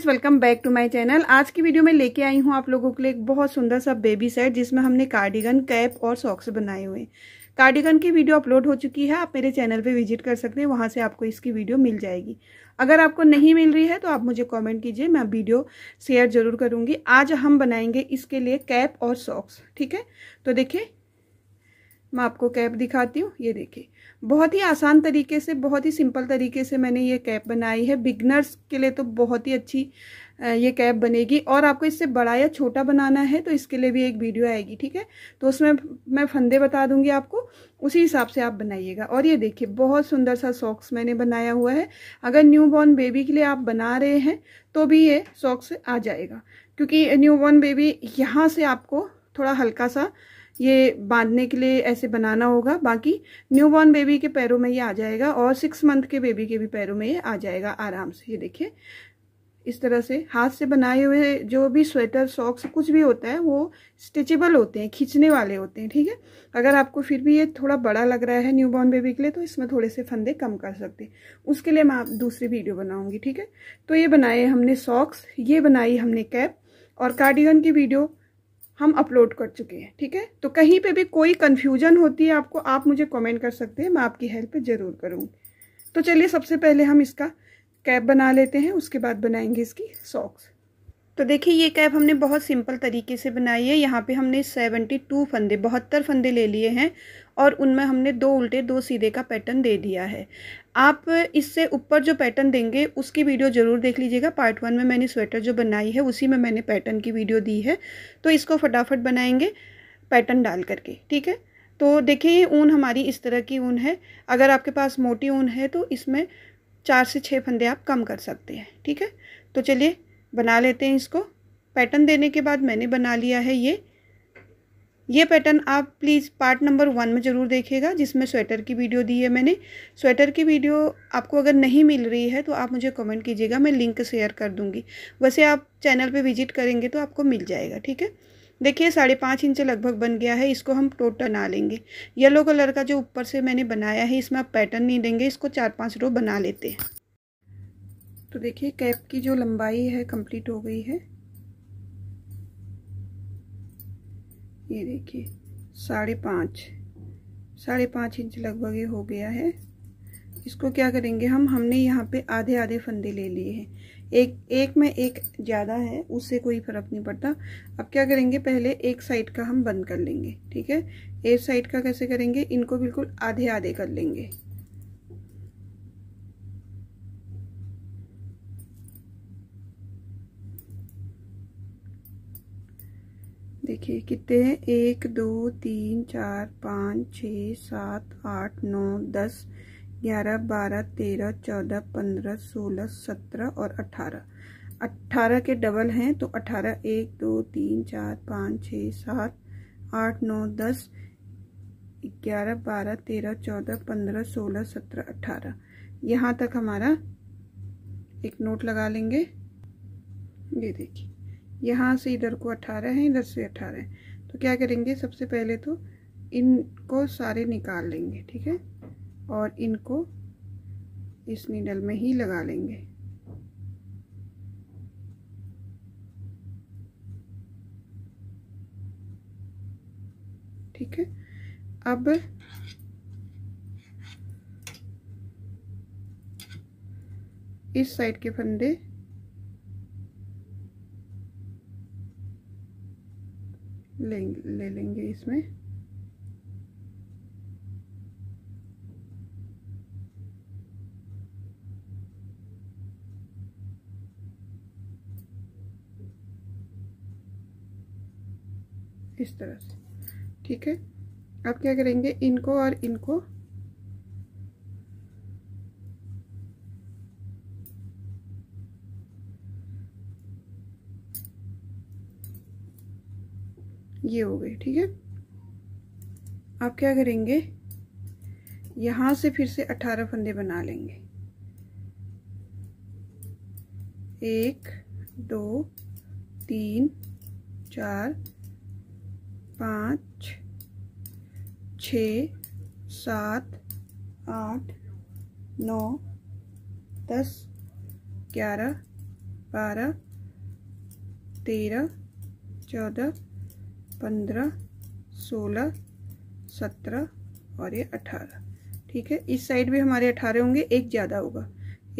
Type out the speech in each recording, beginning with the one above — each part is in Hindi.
friends welcome back to my channel आज की वीडियो में लेके आई हूँ आप लोगों के लिए एक बहुत सुंदर सा बेबी सेट जिसमें हमने कार्डिगन कैप और सॉक्स बनाए हुए कार्डिगन की वीडियो अपलोड हो चुकी है आप मेरे चैनल पे विजिट कर सकते हैं वहाँ से आपको इसकी वीडियो मिल जाएगी अगर आपको नहीं मिल रही है तो आप मुझे कॉमेंट कीजिए मैं वीडियो शेयर जरूर करूँगी आज हम बनाएंगे इसके लिए कैप और सॉक्स ठीक है तो देखिए मैं आपको कैप दिखाती हूँ ये देखिए बहुत ही आसान तरीके से बहुत ही सिंपल तरीके से मैंने ये कैप बनाई है बिगनर्स के लिए तो बहुत ही अच्छी ये कैप बनेगी और आपको इससे बड़ा या छोटा बनाना है तो इसके लिए भी एक वीडियो आएगी ठीक है तो उसमें मैं फंदे बता दूंगी आपको उसी हिसाब से आप बनाइएगा और ये देखिए बहुत सुंदर सा सॉक्स मैंने बनाया हुआ है अगर न्यू बॉर्न बेबी के लिए आप बना रहे हैं तो भी ये सॉक्स आ जाएगा क्योंकि न्यू बॉर्न बेबी यहाँ से आपको थोड़ा हल्का सा ये बांधने के लिए ऐसे बनाना होगा बाकी न्यू बॉर्न बेबी के पैरों में ये आ जाएगा और सिक्स मंथ के बेबी के भी पैरों में ये आ जाएगा आराम से ये देखिए इस तरह से हाथ से बनाए हुए जो भी स्वेटर सॉक्स कुछ भी होता है वो स्टिचेबल होते हैं खींचने वाले होते हैं ठीक है अगर आपको फिर भी ये थोड़ा बड़ा लग रहा है न्यू बॉर्न बेबी के लिए तो इसमें थोड़े से फंदे कम कर सकते हैं उसके लिए मैं दूसरी वीडियो बनाऊंगी ठीक है तो ये बनाए हमने सॉक्स ये बनाई हमने कैप और कार्डिगन की वीडियो हम अपलोड कर चुके हैं ठीक है तो कहीं पे भी कोई कन्फ्यूजन होती है आपको आप मुझे कमेंट कर सकते हैं मैं आपकी हेल्प ज़रूर करूँगी तो चलिए सबसे पहले हम इसका कैप बना लेते हैं उसके बाद बनाएंगे इसकी सॉक्स तो देखिए ये कैप हमने बहुत सिंपल तरीके से बनाई है यहाँ पे हमने सेवेंटी टू फंदे बहत्तर फंदे ले लिए हैं और उनमें हमने दो उल्टे दो सीधे का पैटर्न दे दिया है आप इससे ऊपर जो पैटर्न देंगे उसकी वीडियो ज़रूर देख लीजिएगा पार्ट वन में मैंने स्वेटर जो बनाई है उसी में मैंने पैटर्न की वीडियो दी है तो इसको फटाफट बनाएंगे पैटर्न डाल करके ठीक है तो देखिए ये ऊन हमारी इस तरह की ऊन है अगर आपके पास मोटी ऊन है तो इसमें चार से छः फंदे आप कम कर सकते हैं ठीक है तो चलिए बना लेते हैं इसको पैटर्न देने के बाद मैंने बना लिया है ये ये पैटर्न आप प्लीज़ पार्ट नंबर वन में ज़रूर देखिएगा जिसमें स्वेटर की वीडियो दी है मैंने स्वेटर की वीडियो आपको अगर नहीं मिल रही है तो आप मुझे कमेंट कीजिएगा मैं लिंक शेयर कर दूंगी वैसे आप चैनल पे विजिट करेंगे तो आपको मिल जाएगा ठीक है देखिए साढ़े पाँच इंच लगभग बन गया है इसको हम टोटल बना लेंगे येलो कलर का जो ऊपर से मैंने बनाया है इसमें आप पैटर्न नहीं देंगे इसको चार पाँच रो बना लेते हैं तो देखिए कैप की जो लंबाई है कम्प्लीट हो गई है ये देखिए साढ़े पाँच साढ़े पाँच इंच लगभग ये हो गया है इसको क्या करेंगे हम हमने यहाँ पे आधे आधे फंदे ले लिए हैं एक एक में एक ज़्यादा है उससे कोई फर्क नहीं पड़ता अब क्या करेंगे पहले एक साइड का हम बंद कर लेंगे ठीक है एक साइड का कैसे करेंगे इनको बिल्कुल आधे आधे कर लेंगे देखिए कितने हैं एक दो तीन चार पाँच छ सात आठ नौ दस ग्यारह बारह तेरह चौदह पंद्रह सोलह सत्रह और अठारह अट्ठारह के डबल हैं तो अठारह एक दो तीन चार पाँच छ सात आठ नौ दस ग्यारह बारह तेरह चौदह पंद्रह सोलह सत्रह अठारह यहाँ तक हमारा एक नोट लगा लेंगे ये देखिए यहाँ से इधर को अठारह है इधर से अठारह है तो क्या करेंगे सबसे पहले तो इनको सारे निकाल लेंगे ठीक है और इनको इस नीडल में ही लगा लेंगे ठीक है अब इस साइड के फंदे ले, लेंगे इसमें इस तरह से ठीक है अब क्या करेंगे इनको और इनको ये हो गए ठीक है आप क्या करेंगे यहाँ से फिर से अठारह फंदे बना लेंगे एक दो तीन चार पाँच छ सात आठ नौ दस ग्यारह बारह तेरह चौदह पंद्रह सोलह सत्रह और ये अठारह ठीक है इस साइड भी हमारे अठारह होंगे एक ज़्यादा होगा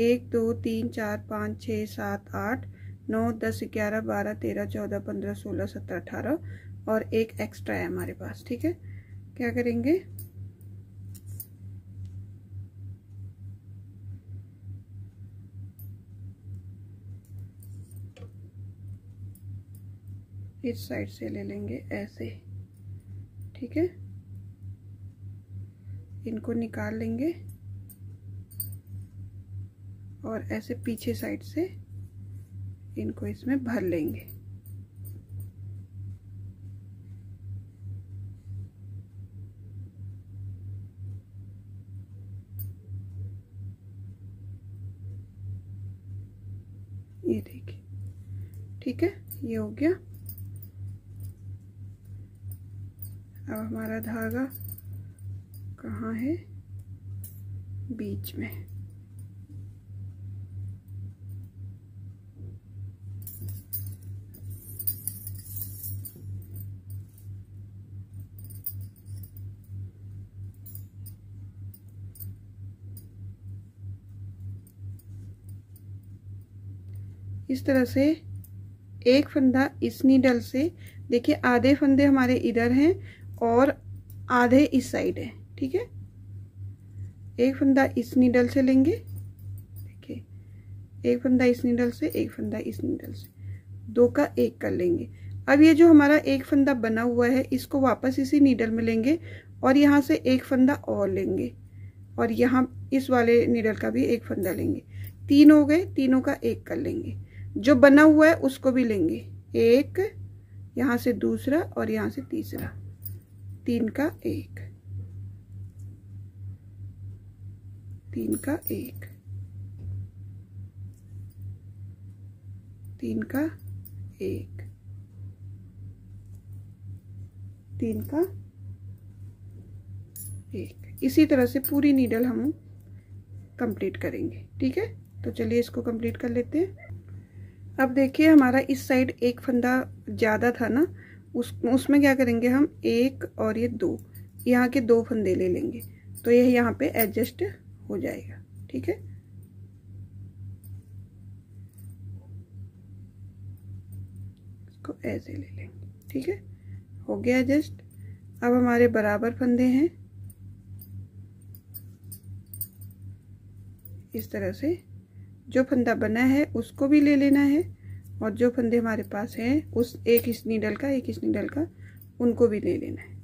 एक दो तीन चार पाँच छः सात आठ नौ दस ग्यारह बारह तेरह चौदह पंद्रह सोलह सत्रह अठारह और एक एक्स्ट्रा है हमारे पास ठीक है क्या करेंगे इस साइड से ले लेंगे ऐसे ठीक है इनको निकाल लेंगे और ऐसे पीछे साइड से इनको इसमें भर लेंगे ये देखिए ठीक है ये हो गया अब हमारा धागा कहाँ है बीच में इस तरह से एक फंदा इस नीडल से देखिए आधे फंदे हमारे इधर हैं और आधे इस साइड है ठीक है एक फंदा इस नीडल से लेंगे देखिए एक फंदा इस नीडल से एक फंदा इस नीडल से दो का एक कर लेंगे अब ये जो हमारा एक फंदा बना हुआ है इसको वापस इसी नीडल में लेंगे और यहाँ से एक फंदा और लेंगे और यहाँ इस वाले नीडल का भी एक फंदा लेंगे तीन हो गए तीनों का एक कर लेंगे जो बना हुआ है उसको भी लेंगे एक यहाँ से दूसरा और यहाँ से तीसरा तीन का एक तीन का एक तीन का एक तीन का एक इसी तरह से पूरी नीडल हम कंप्लीट करेंगे ठीक है तो चलिए इसको कंप्लीट कर लेते हैं अब देखिए हमारा इस साइड एक फंदा ज़्यादा था ना उस उसमें क्या करेंगे हम एक और ये दो यहाँ के दो फंदे ले लेंगे तो यह यहाँ पे एडजस्ट हो जाएगा ठीक है इसको ऐसे ले लेंगे ठीक है हो गया एडजस्ट अब हमारे बराबर फंदे हैं इस तरह से जो फंदा बना है उसको भी ले लेना है और जो फंदे हमारे पास हैं उस एक इस नीडल का एक इस नीडल का उनको भी ले लेना है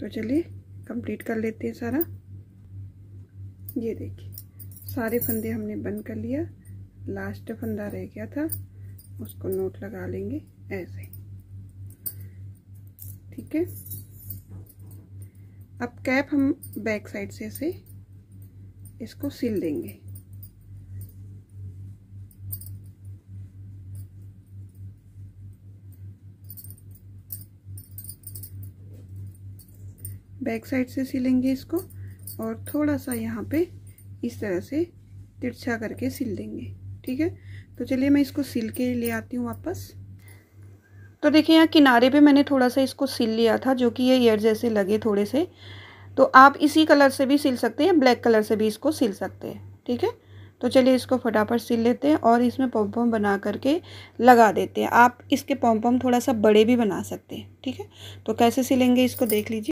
तो चलिए कंप्लीट कर लेते हैं सारा ये देखिए सारे फंदे हमने बंद कर लिया लास्ट फंदा रह गया था उसको नोट लगा लेंगे ऐसे ठीक है अब कैप हम बैक साइड से ऐसे इसको सिल देंगे बैक साइड से सिलेंगे इसको और थोड़ा सा यहाँ पे इस तरह से तिरछा करके सिल देंगे ठीक है तो चलिए मैं इसको सिल के ले आती हूँ वापस तो देखिए यहाँ किनारे पे मैंने थोड़ा सा इसको सिल लिया था जो कि ये ईयर जैसे लगे थोड़े से तो आप इसी कलर से भी सिल सकते हैं ब्लैक कलर से भी इसको सिल सकते हैं ठीक है तो चलिए इसको फटाफट सिल लेते हैं और इसमें पम्पम बना करके लगा देते हैं आप इसके पम्पम थोड़ा सा बड़े भी बना सकते हैं ठीक है तो कैसे सिलेंगे इसको देख लीजिए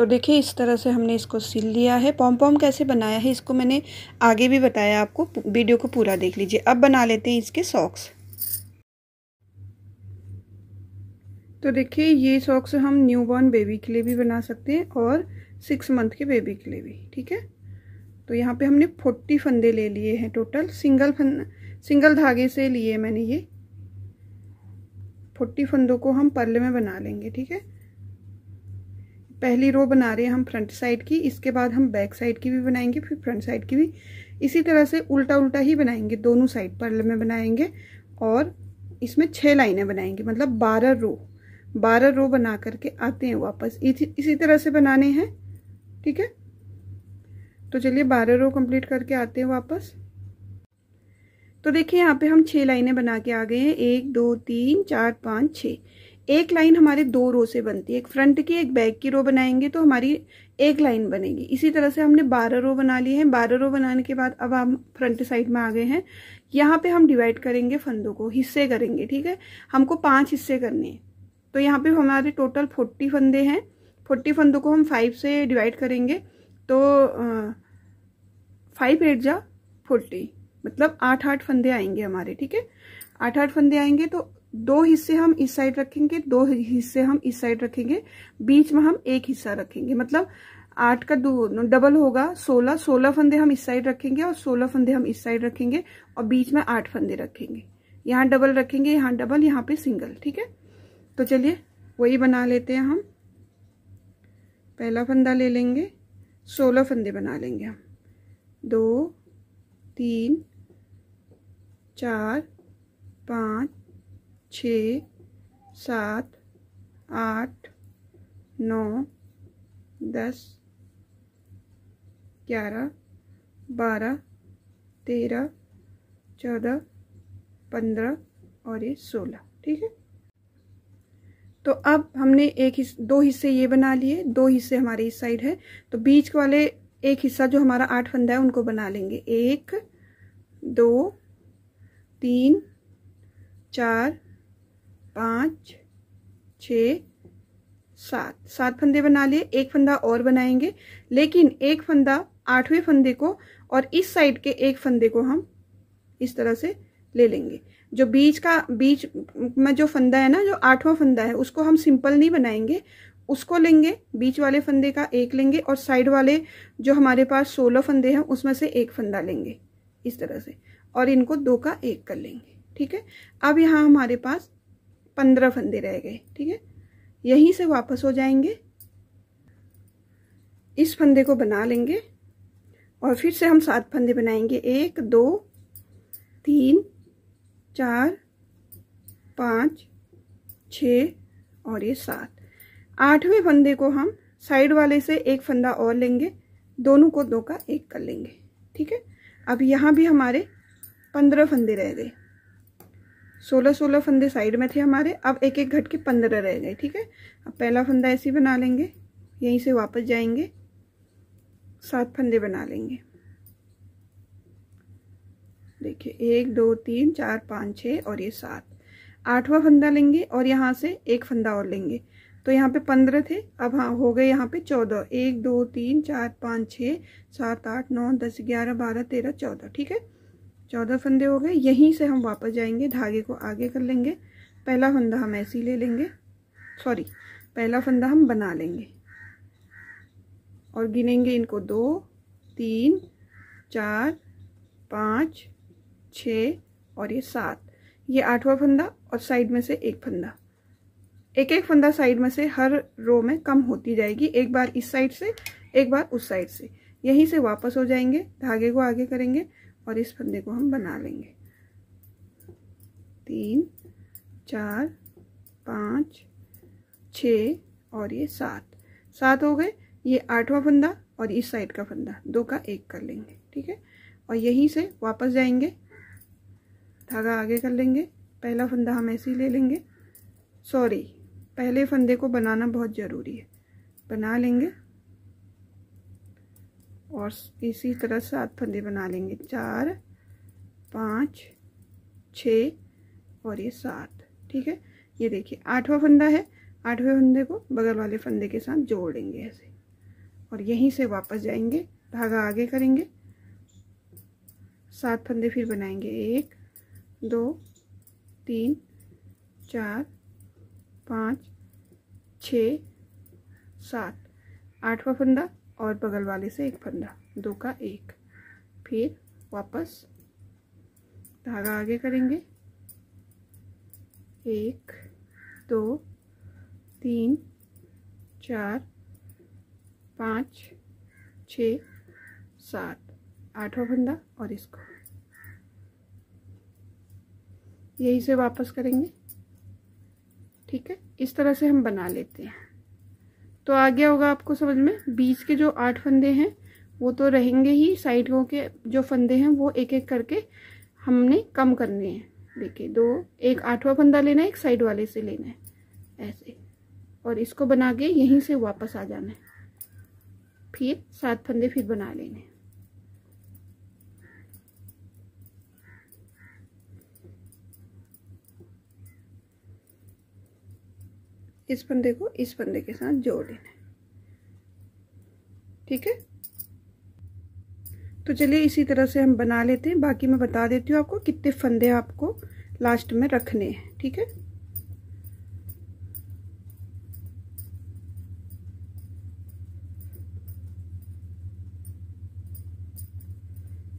तो देखिए इस तरह से हमने इसको सिल लिया है पॉम पॉम कैसे बनाया है इसको मैंने आगे भी बताया आपको वीडियो को पूरा देख लीजिए अब बना लेते हैं इसके सॉक्स तो देखिए ये सॉक्स हम न्यू बॉर्न बेबी के लिए भी बना सकते हैं और सिक्स मंथ के बेबी के लिए भी ठीक है तो यहाँ पे हमने फोर्टी फंदे ले लिए हैं टोटल सिंगल फन सिंगल धागे से लिए मैंने ये फोर्टी फंदों को हम पर्ल में बना लेंगे ठीक है पहली रो बना रहे हैं हम फ्रंट साइड की इसके बाद हम बैक साइड की भी बनाएंगे फिर फ्रंट साइड की भी इसी तरह से उल्टा उल्टा ही बनाएंगे दोनों साइड पर में बनाएंगे और इसमें छः लाइनें बनाएंगे मतलब बारह रो बारह रो बना करके आते हैं वापस इसी तरह से बनाने हैं ठीक है तो चलिए बारह रो कंप्लीट करके आते हैं वापस तो देखिए यहाँ पे हम छः लाइनें बना के आ गए हैं एक दो तीन चार पाँच छः एक लाइन हमारे दो रो से बनती है एक फ्रंट की एक बैक की रो बनाएंगे तो हमारी एक लाइन बनेगी इसी तरह से हमने बारह रो बना ली है बारह रो बनाने के बाद अब हम फ्रंट साइड में आ गए हैं यहाँ पे हम डिवाइड करेंगे फंदों को हिस्से करेंगे ठीक है हमको पांच हिस्से करने हैं तो यहाँ पे हमारे टोटल फोर्टी फंदे हैं फोर्टी फंदों को हम फाइव से डिवाइड करेंगे तो फाइव एट जा फोर्टी मतलब आठ आठ फंदे आएंगे हमारे ठीक है आठ आठ फंदे आएंगे तो दो हिस्से हम इस साइड रखेंगे दो हिस्से हम इस साइड रखेंगे बीच में हम एक हिस्सा रखेंगे मतलब आठ का दो डबल होगा सोलह सोलह फंदे हम इस साइड रखेंगे और सोलह फंदे हम इस साइड रखेंगे और बीच में आठ फंदे रखेंगे यहाँ डबल रखेंगे यहाँ डबल यहाँ पे सिंगल ठीक है तो चलिए वही बना लेते हैं हम पहला फंदा ले लेंगे सोलह फंदे बना लेंगे हम दो तीन चार पाँच छ सात आठ नौ दस ग्यारह बारह तेरह चौदह पंद्रह और ये सोलह ठीक है तो अब हमने एक हिस, दो हिस्से ये बना लिए दो हिस्से हमारे इस साइड है तो बीच वाले एक हिस्सा जो हमारा आठ फंदा है उनको बना लेंगे एक दो तीन चार पाँच छ सात सात फंदे बना लिए एक फंदा और बनाएंगे लेकिन एक फंदा आठवें फंदे को और इस साइड के एक फंदे को हम इस तरह से ले लेंगे जो बीच का बीच में जो फंदा है ना जो आठवां फंदा है उसको हम सिंपल नहीं बनाएंगे उसको लेंगे बीच वाले फंदे का एक लेंगे और साइड वाले जो हमारे पास सोलह फंदे हैं उसमें से एक फंदा लेंगे इस तरह से और इनको दो का एक कर लेंगे ठीक है अब यहाँ हमारे पास पंद्रह फंदे रह गए ठीक है यहीं से वापस हो जाएंगे इस फंदे को बना लेंगे और फिर से हम सात फंदे बनाएंगे एक दो तीन चार पाँच छ और ये सात आठवें फंदे को हम साइड वाले से एक फंदा और लेंगे दोनों को दो का एक कर लेंगे ठीक है अब यहाँ भी हमारे पंद्रह फंदे रह गए सोलह सोलह फंदे साइड में थे हमारे अब एक एक घट के पंद्रह रह गए ठीक है अब पहला फंदा ऐसे बना लेंगे यहीं से वापस जाएंगे सात फंदे बना लेंगे देखिए एक दो तीन चार पाँच छः और ये सात आठवां फंदा लेंगे और यहाँ से एक फंदा और लेंगे तो यहाँ पे पंद्रह थे अब हाँ हो गए यहाँ पे चौदह एक दो तीन चार पाँच छः सात आठ नौ दस ग्यारह बारह तेरह चौदह ठीक है चौदह फंदे हो गए यहीं से हम वापस जाएंगे धागे को आगे कर लेंगे पहला फंदा हम ऐसे ही ले लेंगे सॉरी पहला फंदा हम बना लेंगे और गिनेंगे इनको दो तीन चार पाँच छ और ये सात ये आठवां फंदा और साइड में से एक फंदा एक एक फंदा साइड में से हर रो में कम होती जाएगी एक बार इस साइड से एक बार उस साइड से यहीं से वापस हो जाएंगे धागे को आगे करेंगे और इस फंदे को हम बना लेंगे तीन चार पाँच छ और ये सात सात हो गए ये आठवां फंदा और इस साइड का फंदा दो का एक कर लेंगे ठीक है और यहीं से वापस जाएंगे धागा आगे कर लेंगे पहला फंदा हम ऐसे ही ले लेंगे सॉरी पहले फंदे को बनाना बहुत ज़रूरी है बना लेंगे और इसी तरह सात फंदे बना लेंगे चार पाँच छ और ये सात ठीक है ये देखिए आठवां फंदा है आठवें फंदे को बगल वाले फंदे के साथ जोड़ लेंगे ऐसे और यहीं से वापस जाएंगे धागा आगे करेंगे सात फंदे फिर बनाएंगे एक दो तीन चार पाँच छ सात आठवां फंदा और बगल वाले से एक फंदा दो का एक फिर वापस धागा आगे करेंगे एक दो तीन चार पाँच छ सात आठवा फंदा और इसको यही से वापस करेंगे ठीक है इस तरह से हम बना लेते हैं तो आ गया होगा आपको समझ में बीच के जो आठ फंदे हैं वो तो रहेंगे ही साइडों के जो फंदे हैं वो एक एक करके हमने कम करने हैं देखिए दो एक आठवां फंदा लेना है एक साइड वाले से लेना है ऐसे और इसको बना के यहीं से वापस आ जाना है फिर सात फंदे फिर बना लेने इस फंदे को इस फंदे के साथ जोड़ लेना है ठीक है तो चलिए इसी तरह से हम बना लेते हैं बाकी मैं बता देती हूँ आपको कितने फंदे आपको लास्ट में रखने हैं ठीक है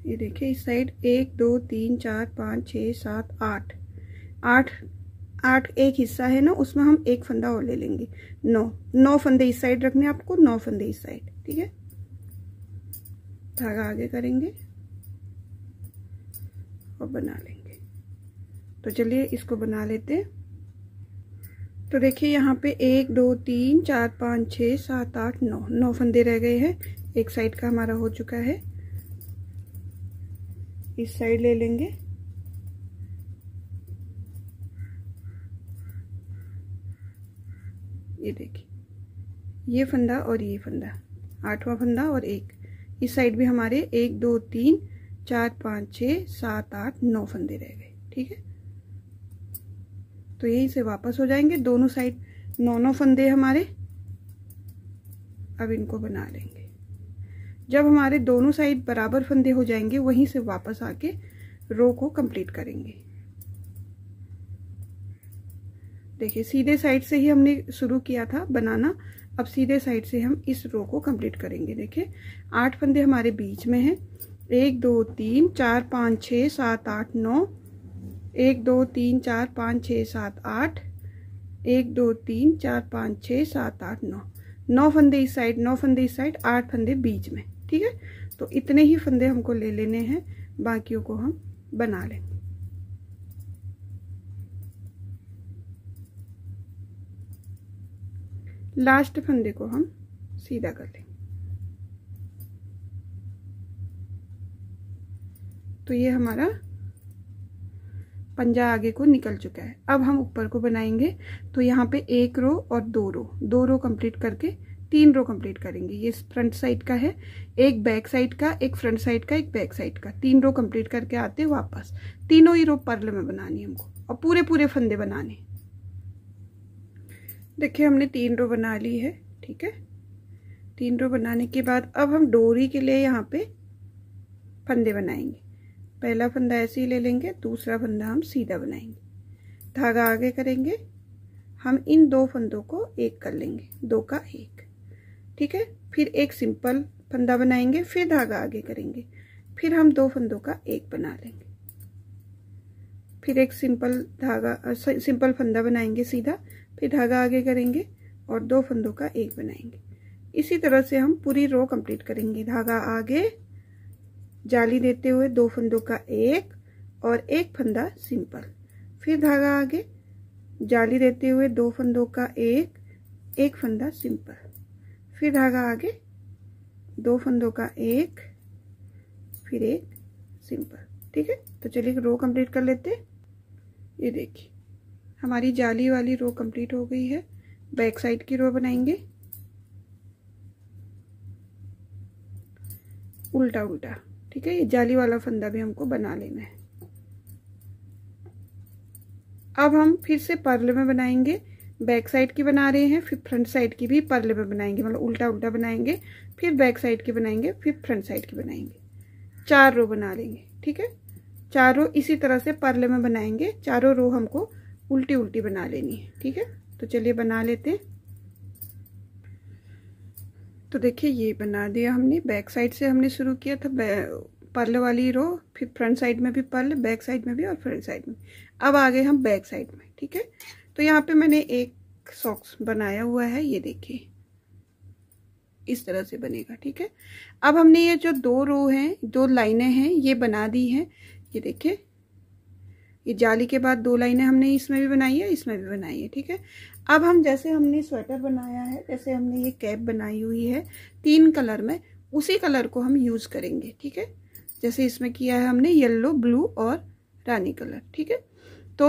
ये देखिए इस साइड एक दो तीन चार पाँच छः सात आठ आठ आठ एक हिस्सा है ना उसमें हम एक फंदा और ले लेंगे नौ नौ फंदे इस साइड रखने आपको नौ फंदे इस साइड ठीक है धागा आगे करेंगे और बना लेंगे तो चलिए इसको बना लेते हैं तो देखिए यहाँ पे एक दो तीन चार पाँच छः सात आठ नौ नौ फंदे रह गए हैं एक साइड का हमारा हो चुका है इस साइड ले लेंगे ये देखिए ये फंदा और ये फंदा आठवां फंदा और एक इस साइड भी हमारे एक दो तीन चार पाँच छः सात आठ नौ फंदे रह गए ठीक है तो यहीं से वापस हो जाएंगे दोनों साइड नौ नौ फंदे हमारे अब इनको बना लेंगे जब हमारे दोनों साइड बराबर फंदे हो जाएंगे वहीं से वापस आके रो को कंप्लीट करेंगे देखिए सीधे साइड से ही हमने शुरू किया था बनाना अब सीधे साइड से हम इस रो को कंप्लीट करेंगे देखिए आठ फंदे हमारे बीच में हैं एक दो तीन चार पाँच छः सात आठ नौ एक दो तीन चार पाँच छः सात आठ एक दो तीन चार पाँच छः सात आठ नौ नौ फंदे इस साइड नौ फंदे इस साइड आठ फंदे बीच में ठीक है तो इतने ही फंदे हमको ले लेने हैं बाकियों को हम बना लेंगे लास्ट फंदे को हम सीधा कर लेंगे तो ये हमारा पंजा आगे को निकल चुका है अब हम ऊपर को बनाएंगे तो यहाँ पे एक रो और दो रो दो रो कंप्लीट करके तीन रो कंप्लीट करेंगे ये फ्रंट साइड का है एक बैक साइड का एक फ्रंट साइड का एक बैक साइड का तीन रो कंप्लीट करके आते वापस तीनों ही रो पर्ल में बनानी हमको और पूरे पूरे फंदे बनाने देखिए हमने तीन रो बना ली है ठीक है तीन रो बनाने के बाद अब हम डोरी के लिए यहाँ पे फंदे बनाएंगे पहला फंदा ऐसे ही ले लेंगे दूसरा फंदा हम सीधा बनाएंगे धागा आगे करेंगे हम इन दो फंदों को एक कर लेंगे दो का एक ठीक है फिर एक सिंपल फंदा बनाएंगे फिर धागा आगे करेंगे फिर हम दो फंदों का एक बना लेंगे फिर एक सिंपल धागा सिंपल फंदा बनाएंगे सीधा फिर धागा आगे करेंगे और दो फंदों का एक बनाएंगे इसी तरह से हम पूरी रो कंप्लीट करेंगे धागा आगे जाली देते हुए दो फंदों का एक और एक फंदा सिंपल फिर धागा आगे जाली देते हुए दो फंदों का एक एक फंदा सिंपल फिर धागा आगे दो फंदों का एक फिर एक सिंपल ठीक है तो चलिए रो कंप्लीट कर लेते ये देखिए हमारी जाली वाली रो कंप्लीट हो गई है बैक साइड की रो बनाएंगे उल्टा उल्टा ठीक है ये जाली वाला फंदा भी हमको बना लेना है अब हम फिर से पर्ल में बनाएंगे बैक साइड की बना रहे हैं फिर फ्रंट साइड की भी पर्ल में बनाएंगे मतलब उल्टा उल्टा बनाएंगे फिर बैक साइड की बनाएंगे फिर फ्रंट साइड की बनाएंगे चार रो बना लेंगे ठीक है चार रो इसी तरह से पर्ल में बनाएंगे चारों रो हमको उल्टी उल्टी बना लेनी है ठीक है तो चलिए बना लेते तो देखिए ये बना दिया हमने बैक साइड से हमने शुरू किया था पर्ल वाली रो फिर फ्रंट साइड में भी पर्ल बैक साइड में भी और फ्रंट साइड में अब आ गए हम बैक साइड में ठीक है तो यहाँ पे मैंने एक सॉक्स बनाया हुआ है ये देखिए इस तरह से बनेगा ठीक है अब हमने ये जो दो रो हैं दो लाइनें हैं ये बना दी हैं ये देखिए ये जाली के बाद दो लाइनें हमने इसमें भी बनाई है इसमें भी बनाई है ठीक है अब हम जैसे हमने स्वेटर बनाया है जैसे हमने ये कैप बनाई हुई है तीन कलर में उसी कलर को हम यूज़ करेंगे ठीक है जैसे इसमें किया है हमने येल्लो ब्लू और रानी कलर ठीक है तो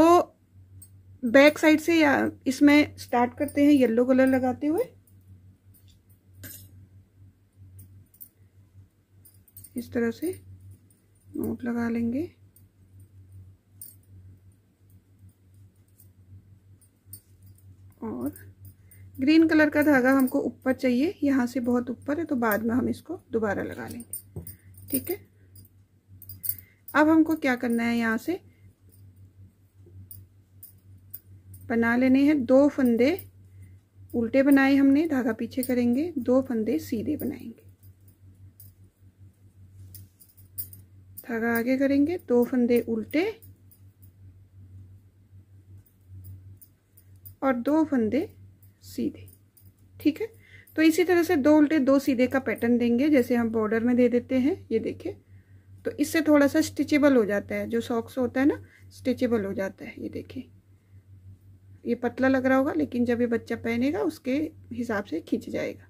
बैक साइड से या इसमें स्टार्ट करते हैं येल्लो कलर लगाते हुए इस तरह से नोट लगा लेंगे और ग्रीन कलर का धागा हमको ऊपर चाहिए यहाँ से बहुत ऊपर है तो बाद में हम इसको दोबारा लगा लेंगे ठीक है अब हमको क्या करना है यहाँ से बना लेने हैं दो फंदे उल्टे बनाए हमने धागा पीछे करेंगे दो फंदे सीधे बनाएंगे धागा आगे करेंगे दो फंदे उल्टे और दो फंदे सीधे ठीक है तो इसी तरह से दो उल्टे दो सीधे का पैटर्न देंगे जैसे हम बॉर्डर में दे देते हैं ये देखिए तो इससे थोड़ा सा स्टिचेबल हो जाता है जो सॉक्स होता है ना स्टिचेबल हो जाता है ये देखिए ये पतला लग रहा होगा लेकिन जब ये बच्चा पहनेगा उसके हिसाब से खींच जाएगा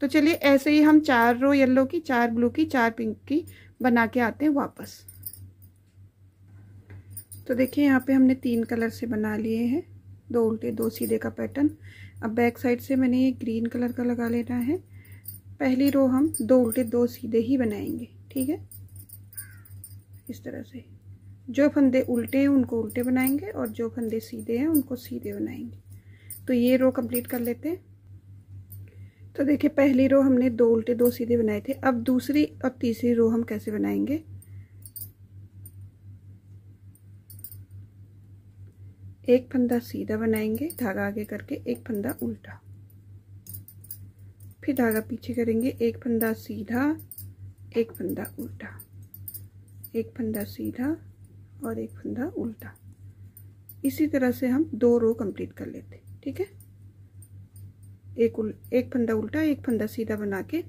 तो चलिए ऐसे ही हम चार रो येल्लो की चार ब्लू की चार पिंक की बना के आते हैं वापस तो देखिए यहाँ पे हमने तीन कलर से बना लिए हैं दो उल्टे दो सीधे का पैटर्न अब बैक साइड से मैंने ये ग्रीन कलर का लगा लेना है पहली रो हम दो उल्टे दो सीधे ही बनाएंगे ठीक है इस तरह से जो फंदे उल्टे हैं उनको उल्टे बनाएंगे और जो फंदे सीधे हैं उनको सीधे बनाएंगे तो ये रो कंप्लीट कर लेते हैं तो देखिए पहली रो हमने दो उल्टे दो सीधे बनाए थे अब दूसरी और तीसरी रो हम कैसे बनाएंगे एक फंदा सीधा बनाएंगे धागा आगे करके एक फंदा उल्टा फिर धागा पीछे करेंगे एक फंदा सीधा एक फंदा उल्टा एक फंदा सीधा और एक फंदा उल्टा इसी तरह से हम दो रो कंप्लीट कर लेते ठीक है एक उल एक फंदा उल्टा एक फंदा सीधा बना के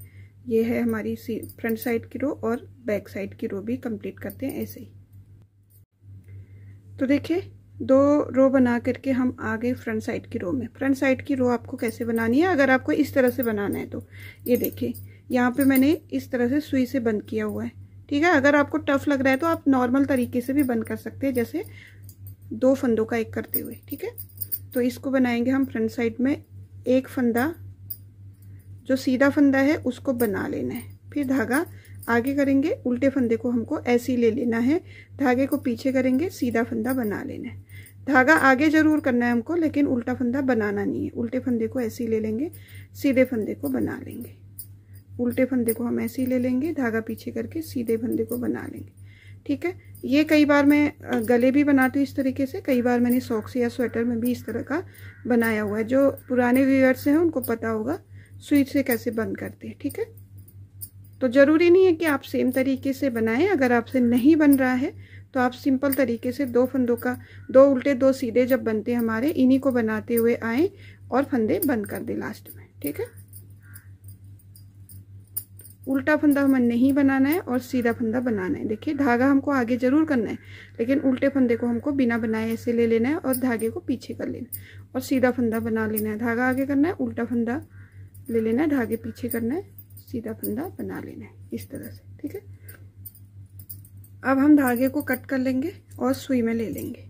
ये है हमारी फ्रंट साइड की रो और बैक साइड की रो भी कंप्लीट करते हैं ऐसे ही तो देखिए दो रो बना करके हम आगे फ्रंट साइड की रो में फ्रंट साइड की रो आपको कैसे बनानी है अगर आपको इस तरह से बनाना है तो ये देखिए यहाँ पे मैंने इस तरह से सुई से बंद किया हुआ है ठीक है अगर आपको टफ लग रहा है तो आप नॉर्मल तरीके से भी बंद कर सकते हैं जैसे दो फंदों का एक करते हुए ठीक है तो इसको बनाएंगे हम फ्रंट साइड में एक फंदा जो सीधा फंदा है उसको बना लेना है फिर धागा आगे करेंगे उल्टे फंदे को हमको ऐसे ही ले लेना है धागे को पीछे करेंगे सीधा फंदा बना लेना है धागा आगे जरूर करना है हमको लेकिन उल्टा फंदा बनाना नहीं है उल्टे फंदे को ऐसे ही ले लेंगे सीधे फंदे को बना लेंगे उल्टे फंदे को हम ऐसे ही ले लेंगे धागा पीछे करके सीधे फंदे को बना लेंगे ठीक है ये कई बार मैं गले भी बनाती हूँ इस तरीके से कई बार मैंने सॉक्स या स्वेटर में भी इस तरह का बनाया हुआ है जो पुराने व्यूअर्स हैं उनको पता होगा स्वीट से कैसे बंद करते हैं ठीक है तो ज़रूरी नहीं है कि आप सेम तरीके से बनाएं अगर आपसे नहीं बन रहा है तो आप सिंपल तरीके से दो फंदों का दो उल्टे दो सीधे जब बनते हैं हमारे इन्हीं को बनाते हुए आए और फंदे बंद कर दें लास्ट में ठीक है उल्टा फंदा हमें नहीं बनाना है और सीधा फंदा बनाना है देखिए धागा हमको आगे जरूर करना है लेकिन उल्टे फंदे को हमको बिना बनाए ऐसे ले लेना है और धागे को पीछे कर लेना है और सीधा फंदा बना लेना है धागा आगे करना है उल्टा फंदा ले लेना है धागे पीछे करना है सीधा फंदा बना लेना है इस तरह से ठीक है अब हम धागे को कट कर लेंगे और सुई में ले लेंगे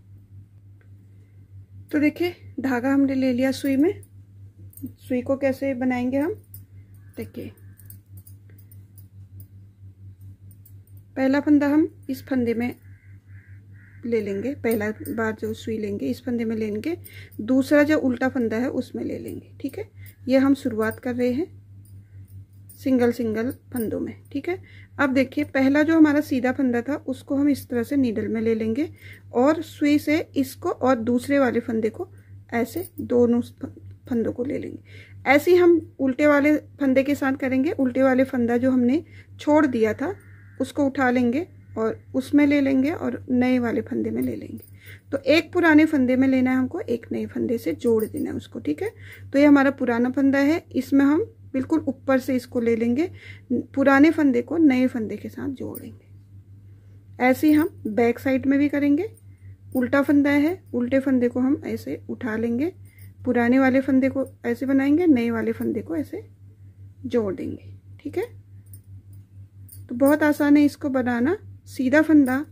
तो देखिए धागा हमने ले लिया सुई में सुई को कैसे बनाएंगे हम देखिए पहला फंदा हम इस फंदे में ले लेंगे पहला बार जो सुई लेंगे इस फंदे में लेंगे दूसरा जो उल्टा फंदा है उसमें ले लेंगे ठीक है ये हम शुरुआत कर रहे हैं सिंगल सिंगल फंदों में ठीक है अब देखिए पहला जो हमारा सीधा फंदा था उसको हम इस तरह से नीडल में ले लेंगे और सुई से इसको और दूसरे वाले फंदे को ऐसे दोनों फंदों को ले लेंगे ऐसे ही हम उल्टे वाले फंदे के साथ करेंगे उल्टे वाले फंदा जो हमने छोड़ दिया था उसको उठा लेंगे और उसमें ले लेंगे और नए वाले फंदे में ले लेंगे तो एक पुराने फंदे में लेना है हमको एक नए फंदे से जोड़ देना है उसको ठीक है तो ये हमारा पुराना फंदा है इसमें हम बिल्कुल ऊपर से इसको ले लेंगे पुराने फंदे को नए फंदे के साथ जोड़ेंगे ऐसे हम बैक साइड में भी करेंगे उल्टा फंदा है उल्टे फंदे को हम ऐसे उठा लेंगे पुराने वाले फंदे को ऐसे बनाएंगे नए वाले फंदे को ऐसे जोड़ देंगे ठीक है तो बहुत आसान है इसको बनाना सीधा फंदा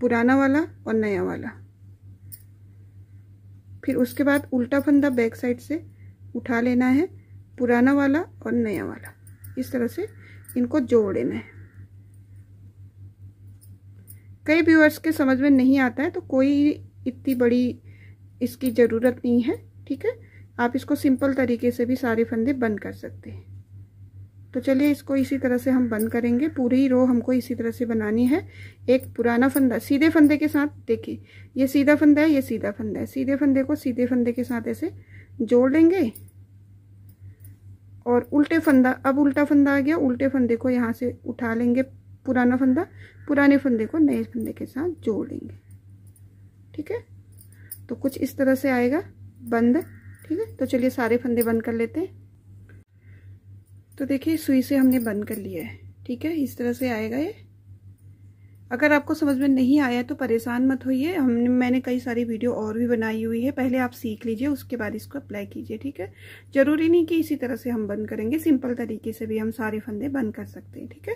पुराना वाला और नया वाला फिर उसके बाद उल्टा फंदा बैक साइड से उठा लेना है पुराना वाला और नया वाला इस तरह से इनको जोड़ देना है कई व्यूअर्स के समझ में नहीं आता है तो कोई इतनी बड़ी इसकी ज़रूरत नहीं है ठीक है आप इसको सिंपल तरीके से भी सारे फंदे बंद कर सकते हैं तो चलिए इसको इसी तरह से हम बंद करेंगे पूरी रो हमको इसी तरह से बनानी है एक पुराना फंदा सीधे फंदे के साथ देखिए ये सीधा फंदा है ये सीधा फंदा है सीधे फंदे को सीधे फंदे के साथ ऐसे जोड़ लेंगे और उल्टे फंदा अब उल्टा फंदा आ गया उल्टे फंदे को यहाँ से उठा लेंगे पुराना फंदा पुराने फंदे को नए फंदे के साथ जोड़ लेंगे ठीक है तो कुछ इस तरह से आएगा बंद ठीक है तो चलिए सारे फंदे बंद कर लेते हैं तो देखिए सुई से हमने बंद कर लिया है ठीक है इस तरह से आएगा ये अगर आपको समझ में नहीं आया तो परेशान मत होइए हमने मैंने कई सारी वीडियो और भी बनाई हुई है पहले आप सीख लीजिए उसके बाद इसको अप्लाई कीजिए ठीक है ज़रूरी नहीं कि इसी तरह से हम बंद करेंगे सिंपल तरीके से भी हम सारे फंदे बंद कर सकते हैं ठीक है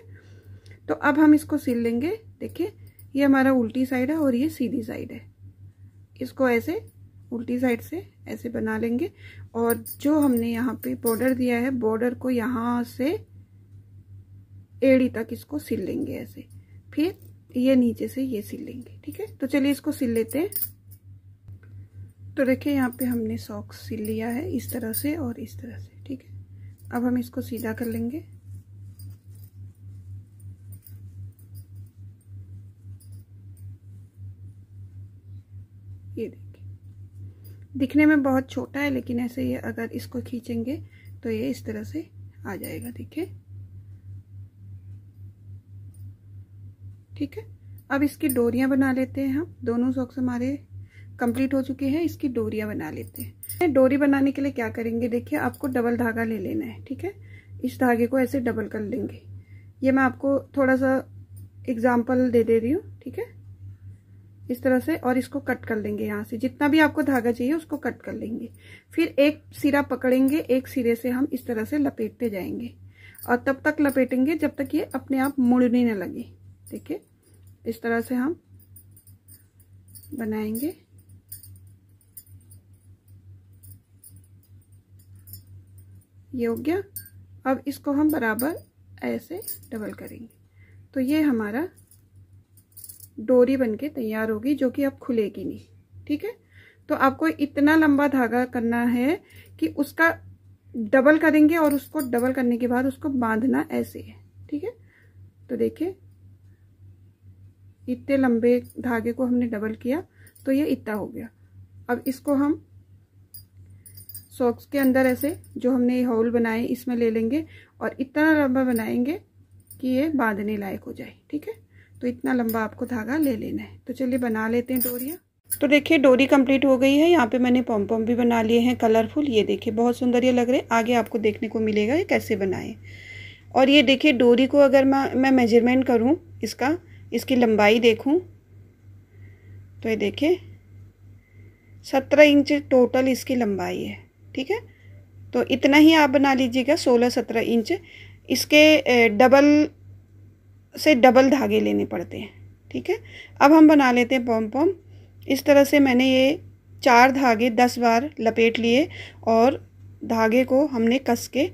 तो अब हम इसको सिल लेंगे देखिए ये हमारा उल्टी साइड है और ये सीधी साइड है इसको ऐसे उल्टी साइड से ऐसे बना लेंगे और जो हमने यहाँ पे बॉर्डर दिया है बॉर्डर को यहाँ से एड़ी तक इसको सिल लेंगे ऐसे फिर ये नीचे से ये सिल लेंगे ठीक है तो चलिए इसको सिल लेते हैं तो देखिए यहाँ पे हमने सॉक्स सिल लिया है इस तरह से और इस तरह से ठीक है अब हम इसको सीधा कर लेंगे ये देखिए दिखने में बहुत छोटा है लेकिन ऐसे ये अगर इसको खींचेंगे तो ये इस तरह से आ जाएगा देखिए ठीक है अब इसकी डोरियां बना लेते हैं हम दोनों सॉक्स हमारे कंप्लीट हो चुके हैं इसकी डोरियां बना लेते हैं डोरी बनाने के लिए क्या करेंगे देखिए आपको डबल धागा ले लेना है ठीक है इस धागे को ऐसे डबल कर लेंगे ये मैं आपको थोड़ा सा एग्जाम्पल दे दे रही हूँ ठीक है इस तरह से और इसको कट कर लेंगे यहाँ से जितना भी आपको धागा चाहिए उसको कट कर लेंगे फिर एक सिरा पकड़ेंगे एक सिरे से हम इस तरह से लपेटते जाएंगे और तब तक लपेटेंगे जब तक ये अपने आप मुड़ने न लगे ठीक है इस तरह से हम बनाएंगे ये हो गया अब इसको हम बराबर ऐसे डबल करेंगे तो ये हमारा डोरी बनके तैयार होगी जो कि अब खुलेगी नहीं ठीक है तो आपको इतना लंबा धागा करना है कि उसका डबल करेंगे और उसको डबल करने के बाद उसको बांधना ऐसे है ठीक है तो देखिए इतने लंबे धागे को हमने डबल किया तो ये इतना हो गया अब इसको हम सॉक्स के अंदर ऐसे जो हमने होल बनाए इसमें ले लेंगे और इतना लंबा बनाएंगे कि ये बांधने लायक हो जाए ठीक है तो इतना लंबा आपको धागा ले लेना है तो चलिए बना लेते हैं डोरियाँ तो देखिए डोरी कंप्लीट हो गई है यहाँ पे मैंने पॉम भी बना लिए हैं कलरफुल ये देखिए बहुत सुंदर ये लग रहे हैं आगे आपको देखने को मिलेगा ये कैसे बनाएं और ये देखिए डोरी को अगर मैं मैं मेजरमेंट करूँ इसका इसकी लंबाई देखूं तो ये देखिए सत्रह इंच टोटल इसकी लंबाई है ठीक है तो इतना ही आप बना लीजिएगा सोलह सत्रह इंच इसके डबल से डबल धागे लेने पड़ते हैं ठीक है अब हम बना लेते हैं पॉम पॉम इस तरह से मैंने ये चार धागे दस बार लपेट लिए और धागे को हमने कस के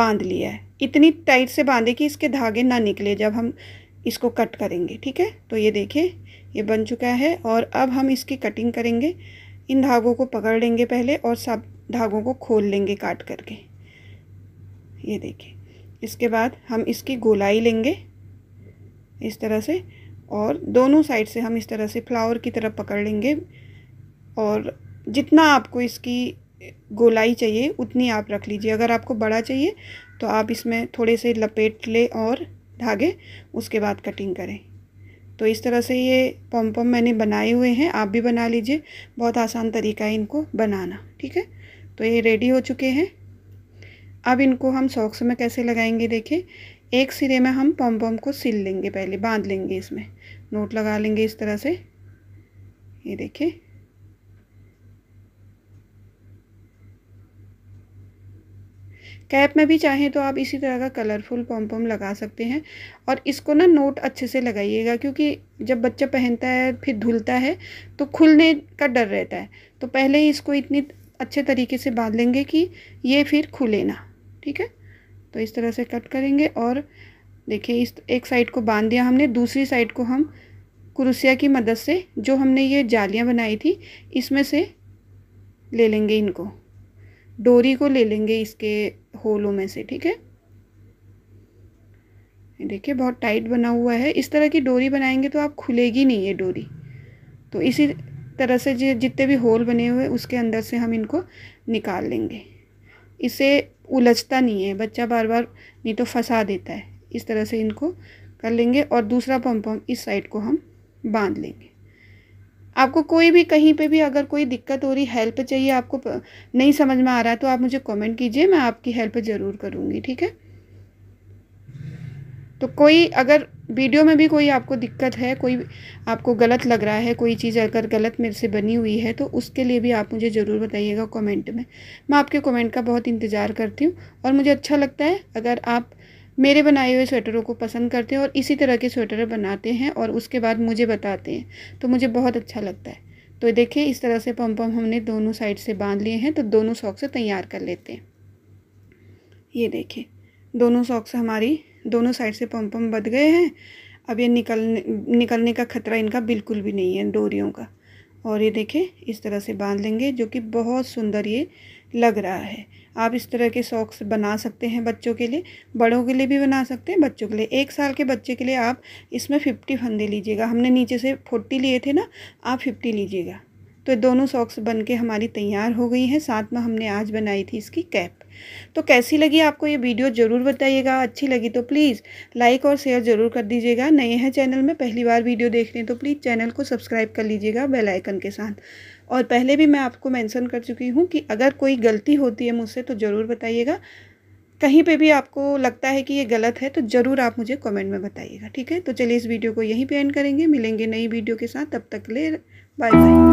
बांध लिया है इतनी टाइट से बांधे कि इसके धागे ना निकले जब हम इसको कट करेंगे ठीक है तो ये देखिए ये बन चुका है और अब हम इसकी कटिंग करेंगे इन धागों को पकड़ लेंगे पहले और सब धागों को खोल लेंगे काट करके ये देखिए इसके बाद हम इसकी गोलाई लेंगे इस तरह से और दोनों साइड से हम इस तरह से फ्लावर की तरफ पकड़ लेंगे और जितना आपको इसकी गोलाई चाहिए उतनी आप रख लीजिए अगर आपको बड़ा चाहिए तो आप इसमें थोड़े से लपेट ले और धागे उसके बाद कटिंग करें तो इस तरह से ये पम पम मैंने बनाए हुए हैं आप भी बना लीजिए बहुत आसान तरीका है इनको बनाना ठीक है तो ये रेडी हो चुके हैं अब इनको हम सॉक्स में कैसे लगाएंगे देखें एक सिरे में हम पम पम को सिल लेंगे पहले बांध लेंगे इसमें नोट लगा लेंगे इस तरह से ये देखें कैप में भी चाहें तो आप इसी तरह का कलरफुल पॉम्पम लगा सकते हैं और इसको ना नोट अच्छे से लगाइएगा क्योंकि जब बच्चा पहनता है फिर धुलता है तो खुलने का डर रहता है तो पहले ही इसको इतनी अच्छे तरीके से बांध लेंगे कि ये फिर खुले ना ठीक है तो इस तरह से कट करेंगे और देखिए इस एक साइड को बांध दिया हमने दूसरी साइड को हम कुरुसिया की मदद से जो हमने ये जालियाँ बनाई थी इसमें से ले लेंगे इनको डोरी को ले लेंगे इसके होलों में से ठीक है देखिए बहुत टाइट बना हुआ है इस तरह की डोरी बनाएंगे तो आप खुलेगी नहीं ये डोरी तो इसी तरह से जितने भी होल बने हुए उसके अंदर से हम इनको निकाल लेंगे इसे उलझता नहीं है बच्चा बार बार नहीं तो फंसा देता है इस तरह से इनको कर लेंगे और दूसरा पम्पम इस साइड को हम बांध लेंगे आपको कोई भी कहीं पे भी अगर कोई दिक्कत हो रही हेल्प चाहिए आपको नहीं समझ में आ रहा तो आप मुझे कमेंट कीजिए मैं आपकी हेल्प ज़रूर करूँगी ठीक है तो कोई अगर वीडियो में भी कोई आपको दिक्कत है कोई आपको गलत लग रहा है कोई चीज़ अगर गलत मेरे से बनी हुई है तो उसके लिए भी आप मुझे ज़रूर बताइएगा कमेंट में मैं आपके कमेंट का बहुत इंतज़ार करती हूँ और मुझे अच्छा लगता है अगर आप मेरे बनाए हुए स्वेटरों को पसंद करते हैं और इसी तरह के स्वेटर बनाते हैं और उसके बाद मुझे बताते हैं तो मुझे बहुत अच्छा लगता है तो देखिए इस तरह से पम पम हमने दोनों साइड से बांध लिए हैं तो दोनों सॉक्स से तैयार कर लेते हैं ये देखिए दोनों सॉक्स हमारी दोनों साइड से पम पम बध गए हैं अब ये निकलने निकलने का खतरा इनका बिल्कुल भी नहीं है डोरियों का और ये देखें इस तरह से बांध लेंगे जो कि बहुत सुंदर ये लग रहा है आप इस तरह के सॉक्स बना सकते हैं बच्चों के लिए बड़ों के लिए भी बना सकते हैं बच्चों के लिए एक साल के बच्चे के लिए आप इसमें फिफ्टी फंदे लीजिएगा हमने नीचे से फोर्टी लिए थे ना आप फिफ्टी लीजिएगा तो दोनों सॉक्स बन के हमारी तैयार हो गई हैं साथ में हमने आज बनाई थी इसकी कैप तो कैसी लगी आपको ये वीडियो ज़रूर बताइएगा अच्छी लगी तो प्लीज़ लाइक और शेयर ज़रूर कर दीजिएगा नए हैं चैनल में पहली बार वीडियो देख रहे हैं तो प्लीज़ चैनल को सब्सक्राइब कर लीजिएगा बेलाइकन के साथ और पहले भी मैं आपको मेंशन कर चुकी हूँ कि अगर कोई गलती होती है मुझसे तो ज़रूर बताइएगा कहीं पे भी आपको लगता है कि ये गलत है तो ज़रूर आप मुझे कमेंट में बताइएगा ठीक है तो चलिए इस वीडियो को यहीं पे एंड करेंगे मिलेंगे नई वीडियो के साथ तब तक ले बाय बाय